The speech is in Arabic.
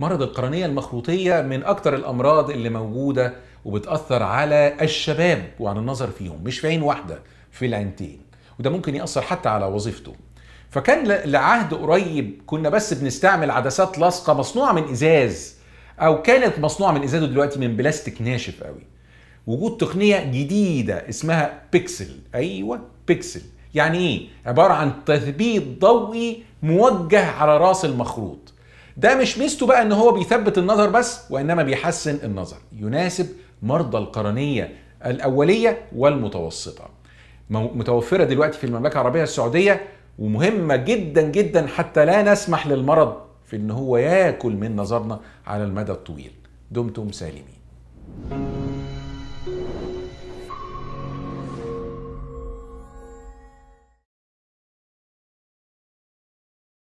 مرض القرنية المخروطية من أكثر الأمراض اللي موجودة وبتأثر على الشباب وعن النظر فيهم مش في عين واحدة في العينتين وده ممكن يأثر حتى على وظيفته فكان لعهد قريب كنا بس بنستعمل عدسات لاصقة مصنوعة من إزاز أو كانت مصنوعة من إزاز دلوقتي من بلاستيك ناشف قوي وجود تقنية جديدة اسمها بيكسل أيوة بيكسل يعني إيه؟ عبارة عن تثبيت ضوئي موجه على راس المخروط ده مش ميزته بقى ان هو بيثبت النظر بس وانما بيحسن النظر يناسب مرضى القرنيه الاوليه والمتوسطه متوفره دلوقتي في المملكه العربيه السعوديه ومهمه جدا جدا حتى لا نسمح للمرض في ان هو ياكل من نظرنا على المدى الطويل دمتم سالمين